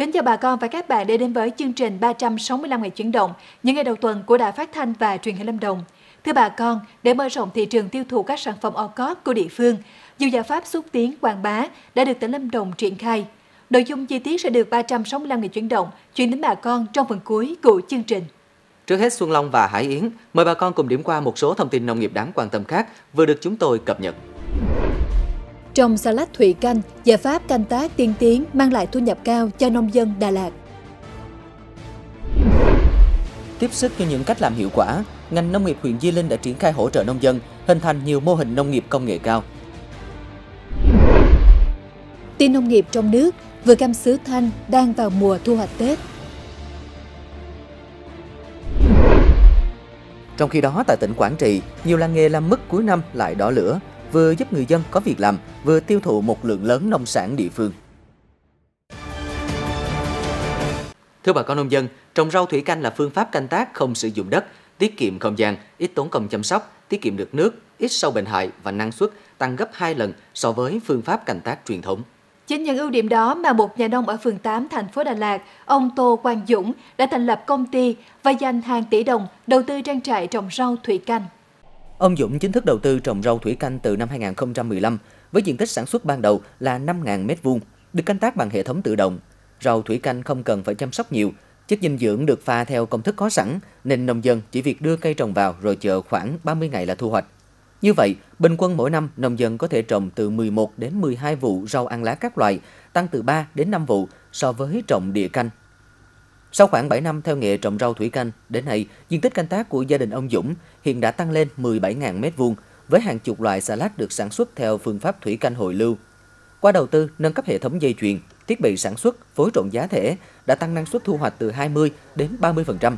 Kính chào bà con và các bạn đã đến với chương trình 365 ngày chuyển động, những ngày đầu tuần của Đài Phát thanh và Truyền hình Lâm Đồng. Thưa bà con, để mở rộng thị trường tiêu thụ các sản phẩm OCOP của địa phương, nhiều giải pháp xúc tiến quảng bá đã được tỉnh Lâm Đồng triển khai. Nội dung chi tiết sẽ được 365 ngày chuyển động chuyển đến bà con trong phần cuối của chương trình. Trước hết Xuân Long và Hải Yến, mời bà con cùng điểm qua một số thông tin nông nghiệp đáng quan tâm khác vừa được chúng tôi cập nhật trồng xà lách thủy canh, giải pháp canh tác tiên tiến mang lại thu nhập cao cho nông dân Đà Lạt. Tiếp sức cho những cách làm hiệu quả, ngành nông nghiệp huyện Di Linh đã triển khai hỗ trợ nông dân, hình thành nhiều mô hình nông nghiệp công nghệ cao. Tin nông nghiệp trong nước, vừa cam sứ Thanh đang vào mùa thu hoạch Tết. Trong khi đó, tại tỉnh Quảng Trị, nhiều làng nghề làm mất cuối năm lại đỏ lửa vừa giúp người dân có việc làm, vừa tiêu thụ một lượng lớn nông sản địa phương. Thưa bà con nông dân, trồng rau thủy canh là phương pháp canh tác không sử dụng đất, tiết kiệm không gian, ít tốn công chăm sóc, tiết kiệm được nước, ít sâu bệnh hại và năng suất tăng gấp 2 lần so với phương pháp canh tác truyền thống. Chính những ưu điểm đó mà một nhà nông ở phường 8 thành phố Đà Lạt, ông Tô Quang Dũng đã thành lập công ty và dành hàng tỷ đồng đầu tư trang trại trồng rau thủy canh. Ông Dũng chính thức đầu tư trồng rau thủy canh từ năm 2015 với diện tích sản xuất ban đầu là 5.000 m2, được canh tác bằng hệ thống tự động. Rau thủy canh không cần phải chăm sóc nhiều, chất dinh dưỡng được pha theo công thức có sẵn nên nông dân chỉ việc đưa cây trồng vào rồi chờ khoảng 30 ngày là thu hoạch. Như vậy, bình quân mỗi năm nông dân có thể trồng từ 11 đến 12 vụ rau ăn lá các loại, tăng từ 3 đến 5 vụ so với trồng địa canh sau khoảng 7 năm theo nghề trồng rau thủy canh, đến nay, diện tích canh tác của gia đình ông Dũng hiện đã tăng lên 17.000 m2 với hàng chục loại xà lách được sản xuất theo phương pháp thủy canh hồi lưu. Qua đầu tư nâng cấp hệ thống dây chuyền, thiết bị sản xuất, phối trộn giá thể đã tăng năng suất thu hoạch từ 20 đến 30%.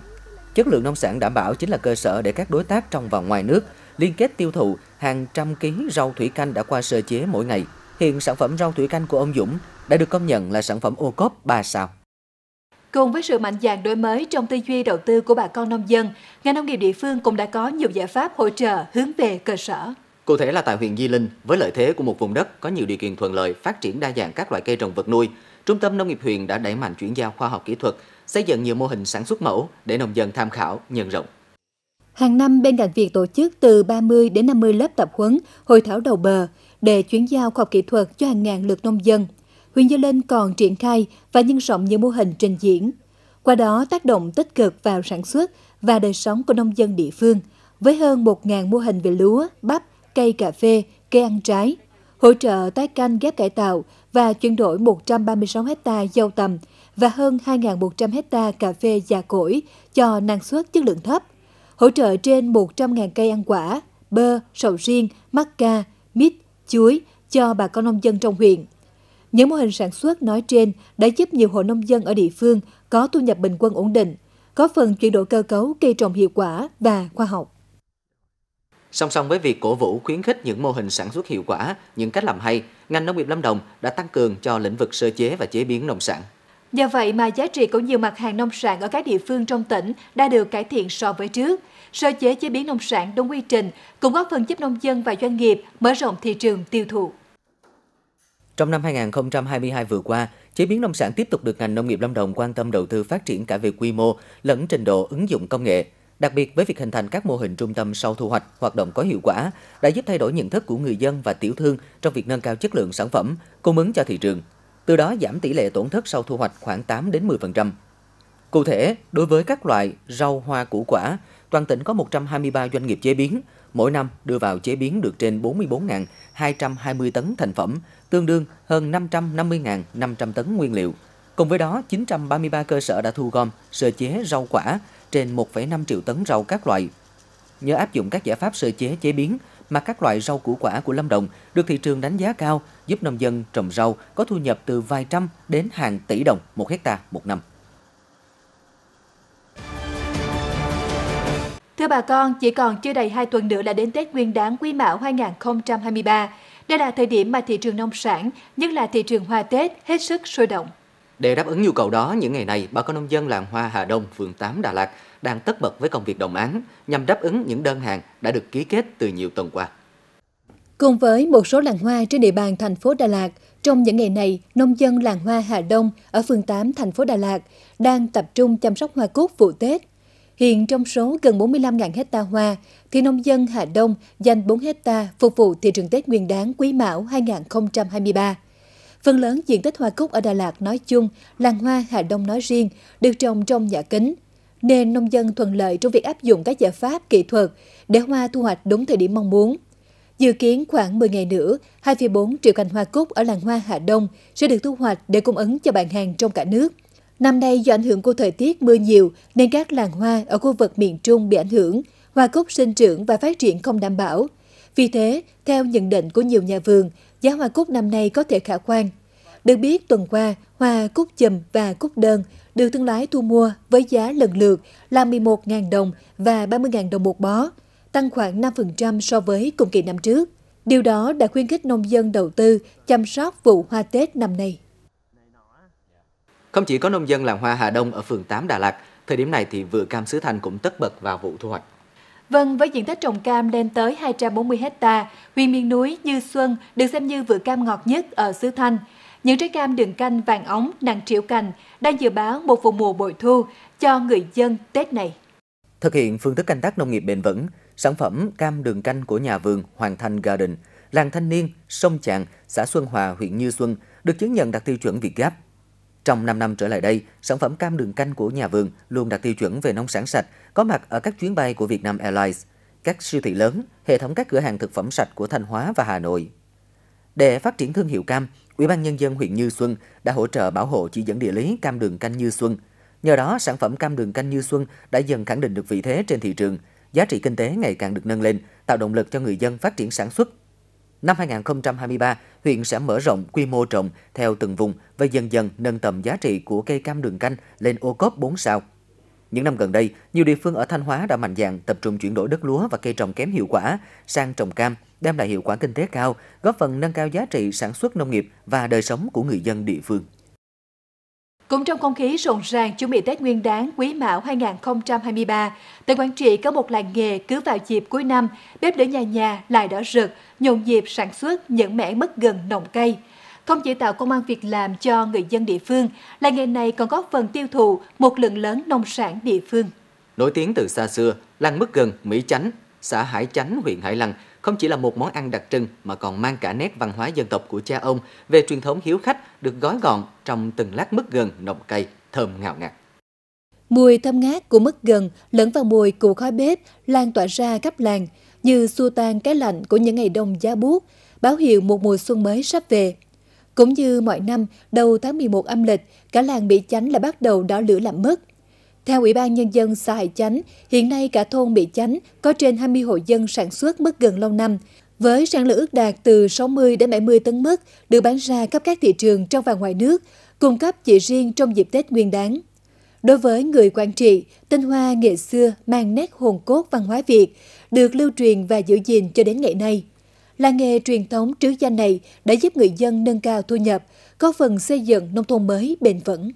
Chất lượng nông sản đảm bảo chính là cơ sở để các đối tác trong và ngoài nước liên kết tiêu thụ hàng trăm ký rau thủy canh đã qua sơ chế mỗi ngày. Hiện sản phẩm rau thủy canh của ông Dũng đã được công nhận là sản phẩm ô cốp 3 sao. Cùng với sự mạnh dạn đổi mới trong tư duy đầu tư của bà con nông dân, ngành nông nghiệp địa phương cũng đã có nhiều giải pháp hỗ trợ hướng về cơ sở. Cụ thể là tại huyện Di Linh, với lợi thế của một vùng đất có nhiều điều kiện thuận lợi phát triển đa dạng các loại cây trồng vật nuôi, Trung tâm Nông nghiệp huyện đã đẩy mạnh chuyển giao khoa học kỹ thuật, xây dựng nhiều mô hình sản xuất mẫu để nông dân tham khảo, nhân rộng. Hàng năm bên cạnh việc tổ chức từ 30 đến 50 lớp tập huấn, hội thảo đầu bờ để chuyển giao khoa học kỹ thuật cho hàng ngàn lượt nông dân, huyện Gia Linh còn triển khai và nhân rộng nhiều mô hình trình diễn. Qua đó tác động tích cực vào sản xuất và đời sống của nông dân địa phương, với hơn 1.000 mô hình về lúa, bắp, cây cà phê, cây ăn trái, hỗ trợ tái canh ghép cải tạo và chuyển đổi 136 hecta dâu tầm và hơn 2.100 hecta cà phê già cỗi cho năng suất chất lượng thấp, hỗ trợ trên 100.000 cây ăn quả, bơ, sầu riêng, mắc ca, mít, chuối cho bà con nông dân trong huyện. Những mô hình sản xuất nói trên đã giúp nhiều hộ nông dân ở địa phương có thu nhập bình quân ổn định, có phần chuyển đổi cơ cấu cây trồng hiệu quả và khoa học. Song song với việc cổ vũ khuyến khích những mô hình sản xuất hiệu quả, những cách làm hay, ngành nông nghiệp Lâm Đồng đã tăng cường cho lĩnh vực sơ chế và chế biến nông sản. Do vậy mà giá trị của nhiều mặt hàng nông sản ở các địa phương trong tỉnh đã được cải thiện so với trước. Sơ chế chế biến nông sản đúng quy trình cũng góp phần giúp nông dân và doanh nghiệp mở rộng thị trường tiêu thụ. Trong năm 2022 vừa qua, chế biến nông sản tiếp tục được ngành nông nghiệp Lâm Đồng quan tâm đầu tư phát triển cả về quy mô lẫn trình độ ứng dụng công nghệ. Đặc biệt với việc hình thành các mô hình trung tâm sau thu hoạch hoạt động có hiệu quả đã giúp thay đổi nhận thức của người dân và tiểu thương trong việc nâng cao chất lượng sản phẩm, cung ứng cho thị trường. Từ đó giảm tỷ lệ tổn thất sau thu hoạch khoảng 8 đến 10%. Cụ thể, đối với các loại rau hoa củ quả, toàn tỉnh có 123 doanh nghiệp chế biến, mỗi năm đưa vào chế biến được trên 44.220 tấn thành phẩm, tương đương hơn 550.500 tấn nguyên liệu. Cùng với đó, 933 cơ sở đã thu gom, sơ chế rau quả trên 1,5 triệu tấn rau các loại. Nhờ áp dụng các giải pháp sơ chế chế biến mà các loại rau củ quả của Lâm Đồng được thị trường đánh giá cao, giúp nông dân trồng rau có thu nhập từ vài trăm đến hàng tỷ đồng một hecta một năm. Thưa bà con, chỉ còn chưa đầy 2 tuần nữa là đến Tết Nguyên đán Quý Mão 2023. Đây là thời điểm mà thị trường nông sản, nhất là thị trường hoa Tết, hết sức sôi động. Để đáp ứng nhu cầu đó, những ngày này, bà con nông dân làng hoa Hà Đông, phường 8 Đà Lạt đang tất bật với công việc đồng án nhằm đáp ứng những đơn hàng đã được ký kết từ nhiều tuần qua. Cùng với một số làng hoa trên địa bàn thành phố Đà Lạt, trong những ngày này, nông dân làng hoa Hà Đông ở phường 8 thành phố Đà Lạt đang tập trung chăm sóc hoa cúc vụ Tết Hiện trong số gần 45.000 hecta hoa, thì nông dân Hà Đông dành 4 hecta phục vụ thị trường Tết Nguyên đán Quý Mão 2023. Phần lớn diện tích hoa cúc ở Đà Lạt nói chung, làng hoa Hà Đông nói riêng được trồng trong nhà kính, nên nông dân thuận lợi trong việc áp dụng các giải pháp kỹ thuật để hoa thu hoạch đúng thời điểm mong muốn. Dự kiến khoảng 10 ngày nữa, 2,4 triệu cành hoa cúc ở làng hoa Hà Đông sẽ được thu hoạch để cung ứng cho bạn hàng trong cả nước. Năm nay do ảnh hưởng của thời tiết mưa nhiều nên các làng hoa ở khu vực miền Trung bị ảnh hưởng, hoa cúc sinh trưởng và phát triển không đảm bảo. Vì thế, theo nhận định của nhiều nhà vườn, giá hoa cúc năm nay có thể khả quan. Được biết, tuần qua, hoa cúc chùm và cúc đơn được thương lái thu mua với giá lần lượt là 11.000 đồng và 30.000 đồng một bó, tăng khoảng 5% so với cùng kỳ năm trước. Điều đó đã khuyến khích nông dân đầu tư chăm sóc vụ hoa Tết năm nay. Không chỉ có nông dân làng hoa Hà Đông ở phường 8 Đà Lạt, thời điểm này thì vựa cam xứ Thanh cũng tất bật vào vụ thu hoạch. Vâng, với diện tích trồng cam lên tới 240 hecta, huyện miền núi Như Xuân được xem như vựa cam ngọt nhất ở xứ Thanh. Những trái cam đường canh vàng ống nặng triệu cành đang dự báo một vụ mùa bội thu cho người dân Tết này. Thực hiện phương thức canh tác nông nghiệp bền vững, sản phẩm cam đường canh của nhà vườn Hoàng Thành Garden, làng thanh niên Sông Tràng, xã Xuân Hòa, huyện Như Xuân được chứng nhận đạt tiêu chuẩn Việt Gáp trong 5 năm trở lại đây, sản phẩm cam đường canh của nhà vườn luôn đạt tiêu chuẩn về nông sản sạch, có mặt ở các chuyến bay của Vietnam Airlines, các siêu thị lớn, hệ thống các cửa hàng thực phẩm sạch của Thanh Hóa và Hà Nội. Để phát triển thương hiệu cam, Ủy ban nhân dân huyện Như Xuân đã hỗ trợ bảo hộ chỉ dẫn địa lý cam đường canh Như Xuân. Nhờ đó, sản phẩm cam đường canh Như Xuân đã dần khẳng định được vị thế trên thị trường, giá trị kinh tế ngày càng được nâng lên, tạo động lực cho người dân phát triển sản xuất Năm 2023, huyện sẽ mở rộng quy mô trồng theo từng vùng và dần dần nâng tầm giá trị của cây cam đường canh lên ô cốp 4 sao. Những năm gần đây, nhiều địa phương ở Thanh Hóa đã mạnh dạn tập trung chuyển đổi đất lúa và cây trồng kém hiệu quả sang trồng cam, đem lại hiệu quả kinh tế cao, góp phần nâng cao giá trị sản xuất nông nghiệp và đời sống của người dân địa phương. Cũng trong không khí rộn ràng chuẩn bị Tết Nguyên đán Quý Mão 2023, tại Quảng Trị có một làng nghề cứ vào dịp cuối năm, bếp lửa nhà nhà lại đỏ rực, nhộn nhịp sản xuất những mẻ mất gần nồng cây. Không chỉ tạo công an việc làm cho người dân địa phương, làng nghề này còn góp phần tiêu thụ một lượng lớn nông sản địa phương. Nổi tiếng từ xa xưa, làng mất gần, Mỹ Chánh xã Hải Chánh, huyện Hải Lăng không chỉ là một món ăn đặc trưng mà còn mang cả nét văn hóa dân tộc của cha ông về truyền thống hiếu khách được gói gọn trong từng lát mứt gừng nồng cay, thơm ngào ngạt. Mùi thơm ngát của mứt gừng lẫn vào mùi củ khói bếp lan tỏa ra khắp làng như xua tan cái lạnh của những ngày đông giá buốt, báo hiệu một mùa xuân mới sắp về. Cũng như mọi năm, đầu tháng 11 âm lịch, cả làng Mỹ Chánh lại bắt đầu đỏ lửa làm mứt. Theo Ủy ban Nhân dân xã Hải Chánh, hiện nay cả thôn bị Chánh có trên 20 hộ dân sản xuất mứt gần lâu năm, với sản lượng ước đạt từ 60 đến 70 tấn mứt được bán ra khắp các thị trường trong và ngoài nước, cung cấp chỉ riêng trong dịp Tết Nguyên đáng. Đối với người quản Trị, tinh hoa nghệ xưa mang nét hồn cốt văn hóa Việt, được lưu truyền và giữ gìn cho đến ngày nay. là nghề truyền thống trứ danh này đã giúp người dân nâng cao thu nhập, có phần xây dựng nông thôn mới bền vững.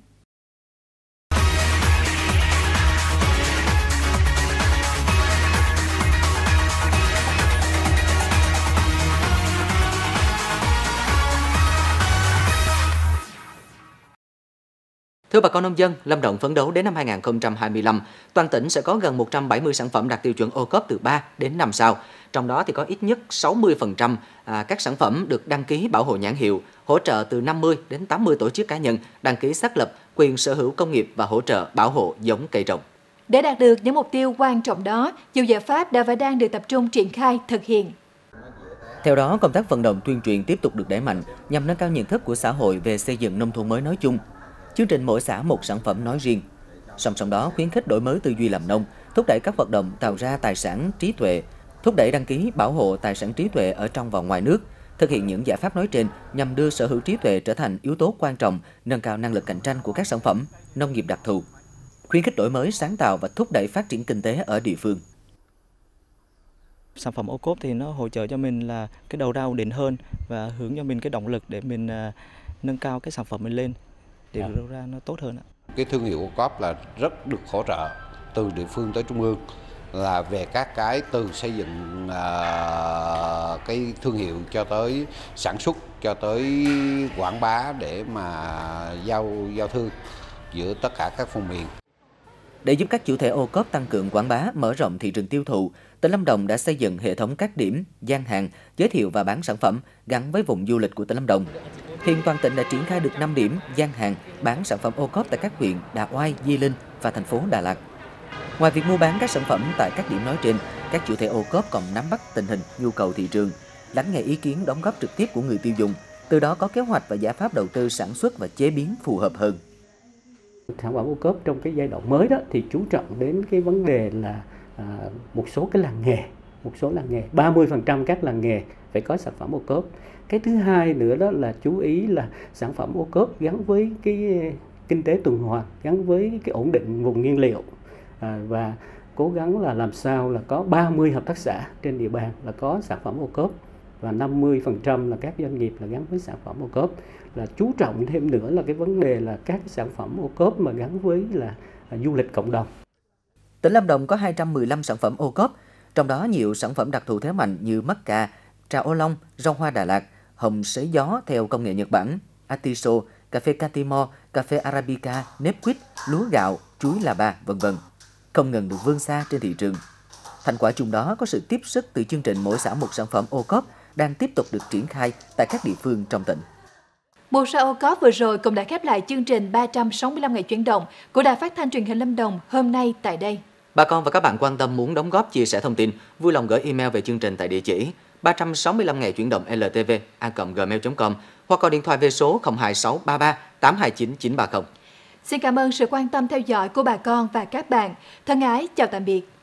Thưa bà con nông dân, Lâm Đồng phấn đấu đến năm 2025, toàn tỉnh sẽ có gần 170 sản phẩm đạt tiêu chuẩn ô cốp từ 3 đến 5 sao. Trong đó thì có ít nhất 60% à, các sản phẩm được đăng ký bảo hộ nhãn hiệu, hỗ trợ từ 50 đến 80 tổ chức cá nhân đăng ký xác lập quyền sở hữu công nghiệp và hỗ trợ bảo hộ giống cây trồng. Để đạt được những mục tiêu quan trọng đó, nhiều giải pháp đã và đang được tập trung triển khai thực hiện. Theo đó, công tác vận động tuyên truyền tiếp tục được đẩy mạnh nhằm nâng cao nhận thức của xã hội về xây dựng nông thôn mới nói chung chương trình mỗi xã một sản phẩm nói riêng. Song song đó khuyến khích đổi mới tư duy làm nông, thúc đẩy các hoạt động tạo ra tài sản trí tuệ, thúc đẩy đăng ký bảo hộ tài sản trí tuệ ở trong và ngoài nước, thực hiện những giải pháp nói trên nhằm đưa sở hữu trí tuệ trở thành yếu tố quan trọng nâng cao năng lực cạnh tranh của các sản phẩm nông nghiệp đặc thù, khuyến khích đổi mới sáng tạo và thúc đẩy phát triển kinh tế ở địa phương sản phẩm ô cốp thì nó hỗ trợ cho mình là cái đầu ra ổn định hơn và hướng cho mình cái động lực để mình à, nâng cao cái sản phẩm mình lên để dạ. đầu ra nó tốt hơn ạ. Cái thương hiệu của COP là rất được hỗ trợ từ địa phương tới trung ương là về các cái từ xây dựng uh, cái thương hiệu cho tới sản xuất cho tới quảng bá để mà giao giao thương giữa tất cả các vùng miền. Để giúp các chủ thể ô cốp tăng cường quảng bá, mở rộng thị trường tiêu thụ, tỉnh Lâm Đồng đã xây dựng hệ thống các điểm, gian hàng, giới thiệu và bán sản phẩm gắn với vùng du lịch của tỉnh Lâm Đồng. Hiện toàn tỉnh đã triển khai được 5 điểm, gian hàng, bán sản phẩm ô cốp tại các huyện Đà Oai, Di Linh và thành phố Đà Lạt. Ngoài việc mua bán các sản phẩm tại các điểm nói trên, các chủ thể ô cốp còn nắm bắt tình hình nhu cầu thị trường, lắng nghe ý kiến đóng góp trực tiếp của người tiêu dùng, từ đó có kế hoạch và giải pháp đầu tư sản xuất và chế biến phù hợp hơn. Sản phẩm ô cốp trong cái giai đoạn mới đó thì chú trọng đến cái vấn đề là à, một số cái làng nghề, một số làng nghề, 30% các làng nghề phải có sản phẩm ô cốp. Cái thứ hai nữa đó là chú ý là sản phẩm ô cốp gắn với cái kinh tế tuần hoàn, gắn với cái ổn định vùng nguyên liệu à, và cố gắng là làm sao là có 30 hợp tác xã trên địa bàn là có sản phẩm ô cốp và 50% là các doanh nghiệp là gắn với sản phẩm ô cốp là chú trọng thêm nữa là cái vấn đề là các sản phẩm ô cốp mà gắn với là à, du lịch cộng đồng. Tỉnh Lâm Đồng có 215 sản phẩm ô cốp, trong đó nhiều sản phẩm đặc thù thế mạnh như mắc cà, trà ô long, rau hoa Đà Lạt, hồng sấy gió theo công nghệ Nhật Bản, atiso, cà phê Catimo, cà phê Arabica, nếp quýt, lúa gạo, chuối là ba, vân vân. Không ngừng được vươn xa trên thị trường. Thành quả chung đó có sự tiếp sức từ chương trình mỗi xã một sản phẩm ô cốp đang tiếp tục được triển khai tại các địa phương trong tỉnh. Một sao có vừa rồi cũng đã khép lại chương trình 365 ngày chuyển động của Đài Phát thanh Truyền hình Lâm Đồng hôm nay tại đây. Bà con và các bạn quan tâm muốn đóng góp chia sẻ thông tin, vui lòng gửi email về chương trình tại địa chỉ 365 ngày chuyển động ltv a gmail.com hoặc gọi điện thoại về số 02633 829 930. Xin cảm ơn sự quan tâm theo dõi của bà con và các bạn. Thân ái, chào tạm biệt.